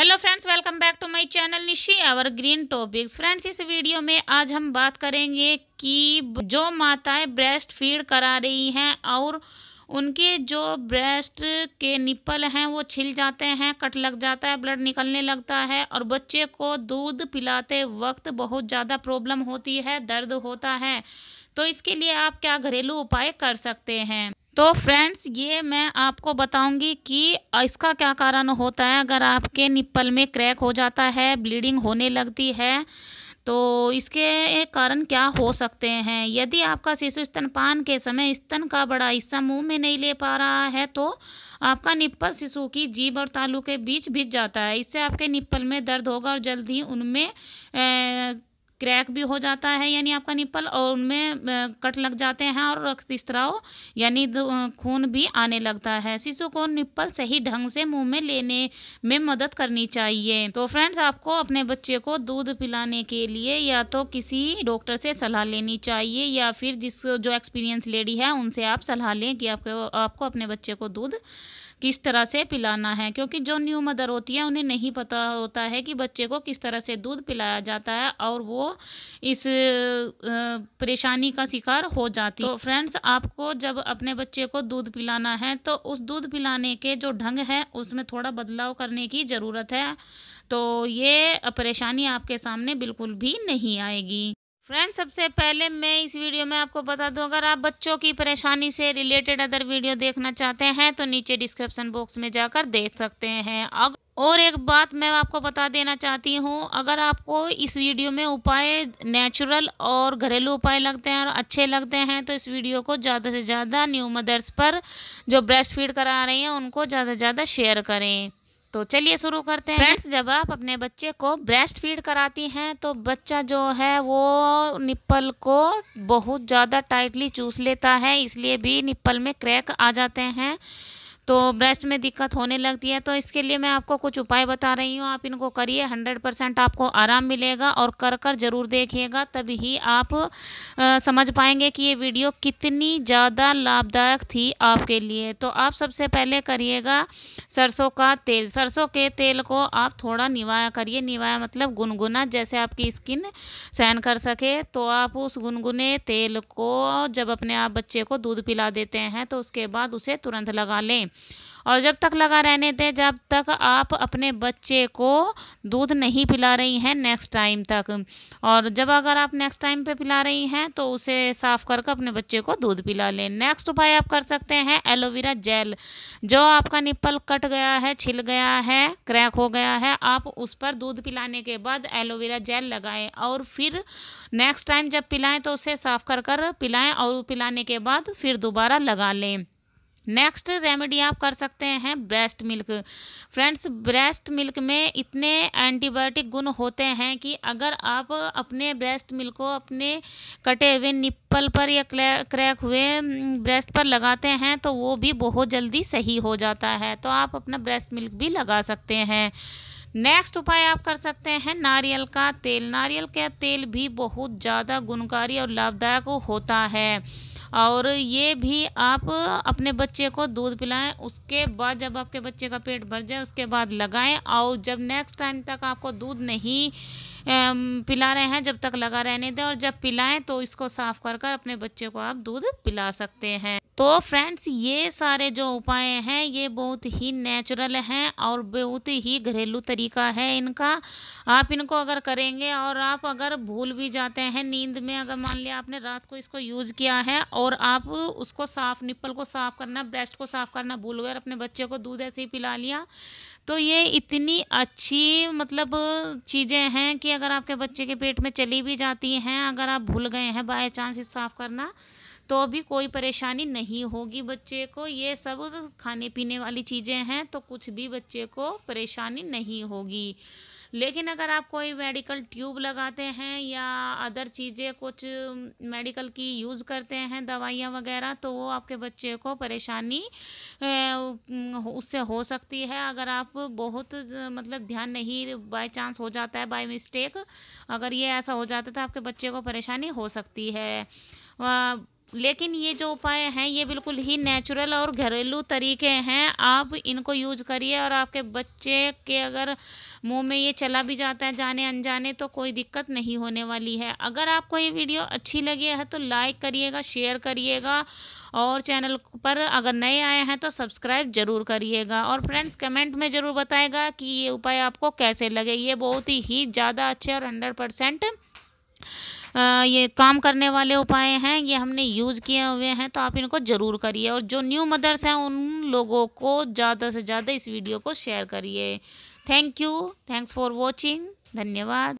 hello friends welcome back to my channel Nishi our green topics friends इस video में आज हम बात करेंगे कि जो माताएं ब्रेस्ट फीड करा रही हैं और उनके जो ब्रेस्ट के निप्पल हैं वो छिल जाते हैं कट लग जाता है ब्लड निकलने लगता है और बच्चे को दूध पिलाते वक्त बहुत ज़्यादा प्रॉब्लम होती है दर्द होता है तो इसके लिए आप क्या घरेलू उपाय कर सकते हैं तो फ्रेंड्स ये मैं आपको बताऊंगी कि इसका क्या कारण होता है अगर आपके निप्पल में क्रैक हो जाता है ब्लीडिंग होने लगती है तो इसके कारण क्या हो सकते हैं यदि आपका शिशु स्तनपान के समय स्तन का बड़ा हिस्सा मुंह में नहीं ले पा रहा है तो आपका निप्पल शिशु की जीभ और तालू के बीच भिज जाता है इससे आपके निप्पल में दर्द होगा और जल्द ही उनमें क्रैक भी हो जाता है यानी आपका निप्पल और उनमें कट लग जाते हैं और रक्त स्त्राव यानी खून भी आने लगता है शिशु को निप्पल सही ढंग से मुंह में लेने में मदद करनी चाहिए तो फ्रेंड्स आपको अपने बच्चे को दूध पिलाने के लिए या तो किसी डॉक्टर से सलाह लेनी चाहिए या फिर जिस जो एक्सपीरियंस लेडी है उनसे आप सलाह लें कि आपको आपको अपने बच्चे को दूध किस तरह से पिलाना है क्योंकि जो न्यू मदर होती है उन्हें नहीं पता होता है कि बच्चे को किस तरह से दूध पिलाया जाता है और वो इस परेशानी का शिकार हो जाती तो फ्रेंड्स आपको जब अपने बच्चे को दूध पिलाना है तो उस दूध पिलाने के जो ढंग है उसमें थोड़ा बदलाव करने की ज़रूरत है तो ये परेशानी आपके सामने बिल्कुल भी नहीं आएगी फ्रेंड्स सबसे पहले मैं इस वीडियो में आपको बता दूं अगर आप बच्चों की परेशानी से रिलेटेड अदर वीडियो देखना चाहते हैं तो नीचे डिस्क्रिप्शन बॉक्स में जाकर देख सकते हैं और एक बात मैं आपको बता देना चाहती हूँ अगर आपको इस वीडियो में उपाय नेचुरल और घरेलू उपाय लगते हैं और अच्छे लगते हैं तो इस वीडियो को ज़्यादा से ज़्यादा न्यू मदर्स पर जो ब्रेस्ट फीड करा रही हैं उनको ज़्यादा से ज़्यादा शेयर करें तो चलिए शुरू करते हैं फ्रेंड्स जब आप अपने बच्चे को ब्रेस्ट फीड कराती हैं तो बच्चा जो है वो निप्पल को बहुत ज़्यादा टाइटली चूस लेता है इसलिए भी निप्पल में क्रैक आ जाते हैं तो ब्रेस्ट में दिक्कत होने लगती है तो इसके लिए मैं आपको कुछ उपाय बता रही हूँ आप इनको करिए हंड्रेड परसेंट आपको आराम मिलेगा और कर कर ज़रूर देखिएगा तभी ही आप आ, समझ पाएंगे कि ये वीडियो कितनी ज़्यादा लाभदायक थी आपके लिए तो आप सबसे पहले करिएगा सरसों का तेल सरसों के तेल को आप थोड़ा निवाया करिए निवाया मतलब गुनगुना जैसे आपकी स्किन सहन कर सके तो आप उस गुनगुने तेल को जब अपने आप बच्चे को दूध पिला देते हैं तो उसके बाद उसे तुरंत लगा लें और जब तक लगा रहने दें जब तक आप अपने बच्चे को दूध नहीं पिला रही हैं नेक्स्ट टाइम तक और जब अगर आप नेक्स्ट टाइम पे पिला रही हैं तो उसे साफ़ करके अपने बच्चे को दूध पिला लें नेक्स्ट उपाय आप कर सकते हैं एलोवेरा जेल जो आपका निप्पल कट गया है छिल गया है क्रैक हो गया है आप उस पर दूध पिलाने के बाद एलोवेरा जेल लगाएँ और फिर नेक्स्ट टाइम जब पिलाएं तो उसे साफ़ कर कर पिलाएं और पिलाने के बाद फिर दोबारा लगा लें नेक्स्ट रेमेडी आप कर सकते हैं breast milk friends breast milk में इतने एंटीबायोटिक गुण होते हैं कि अगर आप अपने ब्रेस्ट मिल्क को अपने कटे हुए निप्पल पर या क्रैक हुए ब्रेस्ट पर लगाते हैं तो वो भी बहुत जल्दी सही हो जाता है तो आप अपना ब्रेस्ट मिल्क भी लगा सकते हैं नेक्स्ट उपाय आप कर सकते हैं नारियल का तेल नारियल का तेल भी बहुत ज़्यादा गुणकारी और लाभदायक होता है और ये भी आप अपने बच्चे को दूध पिलाएं उसके बाद जब आपके बच्चे का पेट भर जाए उसके बाद लगाएं और जब नेक्स्ट टाइम तक आपको दूध नहीं पिला रहे हैं जब तक लगा रहने दें और जब पिलाएं तो इसको साफ़ कर कर अपने बच्चे को आप दूध पिला सकते हैं तो फ्रेंड्स ये सारे जो उपाय हैं ये बहुत ही नेचुरल हैं और बहुत ही घरेलू तरीका है इनका आप इनको अगर करेंगे और आप अगर भूल भी जाते हैं नींद में अगर मान लिया आपने रात को इसको यूज़ किया है और आप उसको साफ़ निप्पल को साफ़ करना ब्रेस्ट को साफ़ करना भूल गए और अपने बच्चे को दूध ऐसे ही पिला लिया तो ये इतनी अच्छी मतलब चीज़ें हैं कि अगर आपके बच्चे के पेट में चली भी जाती हैं अगर आप भूल गए हैं बाय चांस साफ़ करना तो भी कोई परेशानी नहीं होगी बच्चे को ये सब खाने पीने वाली चीज़ें हैं तो कुछ भी बच्चे को परेशानी नहीं होगी लेकिन अगर आप कोई मेडिकल ट्यूब लगाते हैं या अदर चीज़ें कुछ मेडिकल की यूज़ करते हैं दवाइयाँ वगैरह तो वो आपके बच्चे को परेशानी उससे हो सकती है अगर आप बहुत मतलब ध्यान नहीं बाय चांस हो जाता है बाय मिस्टेक अगर ये ऐसा हो जाता है तो आपके बच्चे को परेशानी हो सकती है लेकिन ये जो उपाय हैं ये बिल्कुल ही नेचुरल और घरेलू तरीके हैं आप इनको यूज करिए और आपके बच्चे के अगर मुंह में ये चला भी जाता है जाने अनजाने तो कोई दिक्कत नहीं होने वाली है अगर आपको ये वीडियो अच्छी लगी है तो लाइक करिएगा शेयर करिएगा और चैनल पर अगर नए आए हैं तो सब्सक्राइब ज़रूर करिएगा और फ्रेंड्स कमेंट में ज़रूर बताएगा कि ये उपाय आपको कैसे लगे ये बहुत ही ज़्यादा अच्छे और हंड्रेड परसेंट ये काम करने वाले उपाय हैं ये हमने यूज़ किए हुए हैं तो आप इनको ज़रूर करिए और जो न्यू मदर्स हैं उन लोगों को ज़्यादा से ज़्यादा इस वीडियो को शेयर करिए thank you thanks for watching धन्यवाद